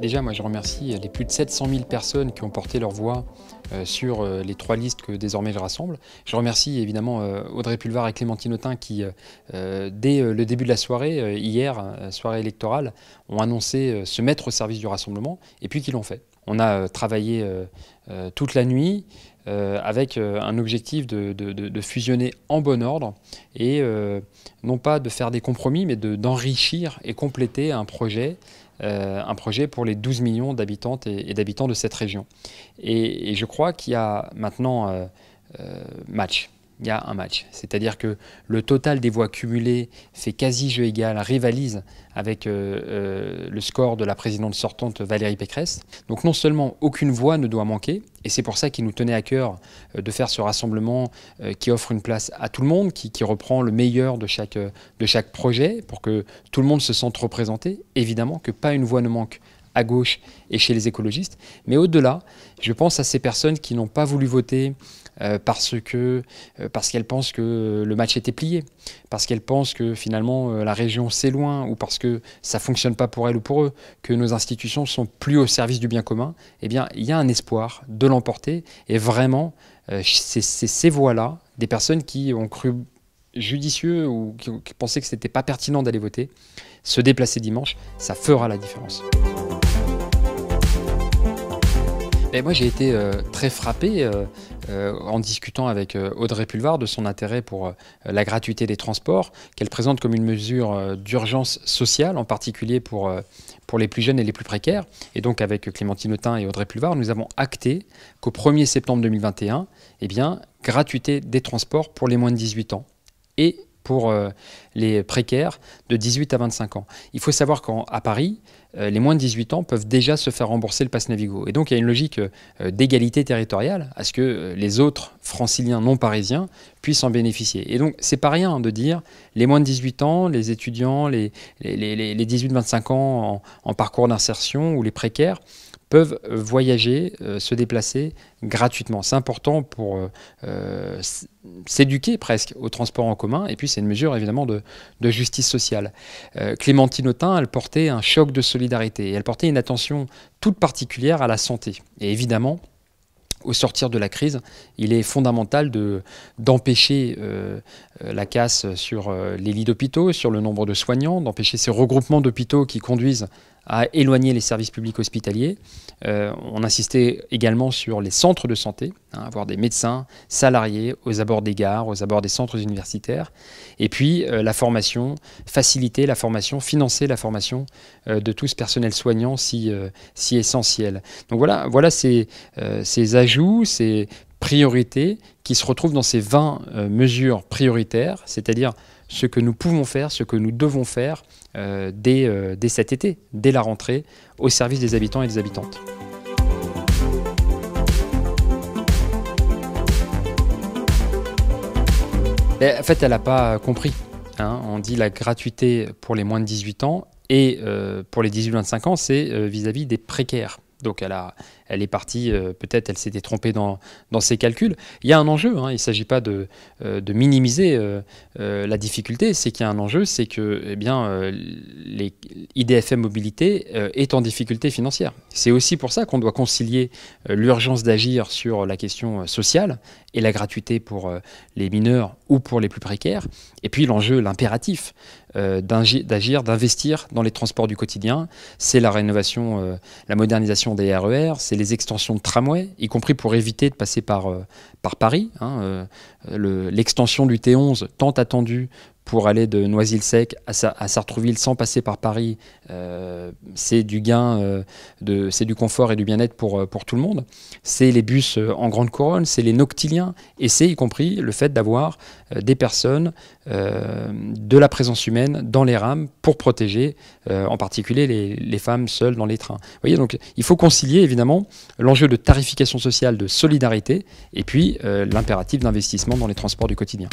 Déjà, moi, je remercie euh, les plus de 700 000 personnes qui ont porté leur voix euh, sur euh, les trois listes que désormais je rassemble. Je remercie évidemment Audrey Pulvar et Clémentine Autain qui, dès le début de la soirée, hier, soirée électorale, ont annoncé se mettre au service du rassemblement et puis qui l'ont fait. On a travaillé toute la nuit, euh, avec euh, un objectif de, fusionner en bon ordre et euh, non pas de faire des compromis, mais d'enrichir et compléter un projet, un projet pour les 12 millions d'habitantes et, d'habitants de cette région. et je crois qu'il y a maintenant match il y a un match. C'est-à-dire que le total des voix cumulées fait quasi jeu égal, rivalise avec euh, euh, le score de la présidente sortante Valérie Pécresse. Donc non seulement aucune voix ne doit manquer, et c'est pour ça qu'il nous tenait à cœur euh, de faire ce rassemblement qui offre une place à tout le monde, qui, reprend le meilleur de chaque, de chaque projet, pour que tout le monde se sente représenté. Évidemment que pas une voix ne manque à gauche et chez les écologistes. Mais au-delà, je pense à ces personnes qui n'ont pas voulu voter euh, parce que euh, parce qu'elles pensent que le match était plié, parce qu'elles pensent que finalement euh, la région c'est loin ou parce que ça fonctionne pas pour elles ou pour eux, que nos institutions sont plus au service du bien commun. Eh bien, il y a un espoir de l'emporter et vraiment ces voix-là, des personnes qui ont cru judicieux ou qui, qui pensaient que n'était pas pertinent d'aller voter, se déplacer dimanche, ça fera la différence moi, j'ai été euh, très frappé euh, euh, en discutant avec Audrey Pulvar de son intérêt pour la gratuité des transports, qu'elle présente comme une mesure d'urgence sociale, en particulier pour, pour les plus jeunes et les plus précaires. Et donc, avec Clémentine Autain et Audrey Pulvar, nous avons acté qu'au 1er septembre 2021, eh bien, gratuité des transports pour les moins de 18 ans. Et pour euh, les précaires de 18 à 25 ans. Il faut savoir qu'à Paris, euh, les moins de 18 ans peuvent déjà se faire rembourser le pass Navigo. Et donc il y a une logique euh, d'égalité territoriale à ce que les autres franciliens non parisiens puissent en bénéficier. Et donc c'est pas rien de dire les moins de 18 ans, les étudiants, les, 18-25 ans en parcours d'insertion ou les précaires peuvent voyager, euh, se déplacer gratuitement. C'est important pour euh, euh, s'éduquer presque au transport en commun, et puis c'est une mesure évidemment de, justice sociale. Clémentine Autain, elle portait un choc de solidarité, et elle portait une attention toute particulière à la santé. Et évidemment, au sortir de la crise, il est fondamental d'empêcher de, euh, la casse sur les lits d'hôpitaux, sur le nombre de soignants, d'empêcher ces regroupements d'hôpitaux qui conduisent à éloigner les services publics hospitaliers. Euh, on insistait également sur les centres de santé, hein, avoir des médecins salariés aux abords des gares, aux abords des centres universitaires. Et puis euh, la formation, faciliter la formation, financer la formation euh, de tout ce personnel soignant si, si essentiel. Donc voilà, voilà ces, ces ajouts, ces priorités qui se retrouvent dans ces 20 mesures prioritaires, c'est-à-dire ce que nous pouvons faire, ce que nous devons faire euh, euh, dès, cet été, dès la rentrée, au service des habitants et des habitantes. Ben, en fait, elle n'a pas compris. Hein. On dit la gratuité pour les moins de 18 ans et euh, pour les 18-25 ans, c'est vis à -vis des précaires. Donc elle, est partie, euh, peut-être elle s'était trompée dans, ses calculs. Il y a un enjeu, hein. il ne s'agit pas de, euh, minimiser euh, la difficulté, c'est qu'il y a un enjeu, c'est que eh bien, les Mobilité est en difficulté financière. C'est aussi pour ça qu'on doit concilier l'urgence d'agir sur la question sociale et la gratuité pour les mineurs ou pour les plus précaires, et puis l'enjeu, l'impératif euh, d'agir, d'investir dans les transports du quotidien. C'est la rénovation, euh, la modernisation des RER, e c'est les extensions de tramway, y compris pour éviter de passer par, euh, Paris. Hein, l'extension du T11, tant attendue pour aller de Noisy-le-Sec à, à, Sartrouville sans passer par Paris, euh, c'est du gain, euh, c'est du confort et du bien-être pour, euh, tout le monde. C'est les bus en grande couronne, c'est les noctiliens, et c'est y compris le fait d'avoir des personnes, de la présence humaine dans les rames pour protéger en particulier les, les, femmes seules dans les trains. Vous voyez, donc il faut concilier évidemment l'enjeu de tarification sociale, de solidarité, et puis l'impératif d'investissement dans les transports du quotidien.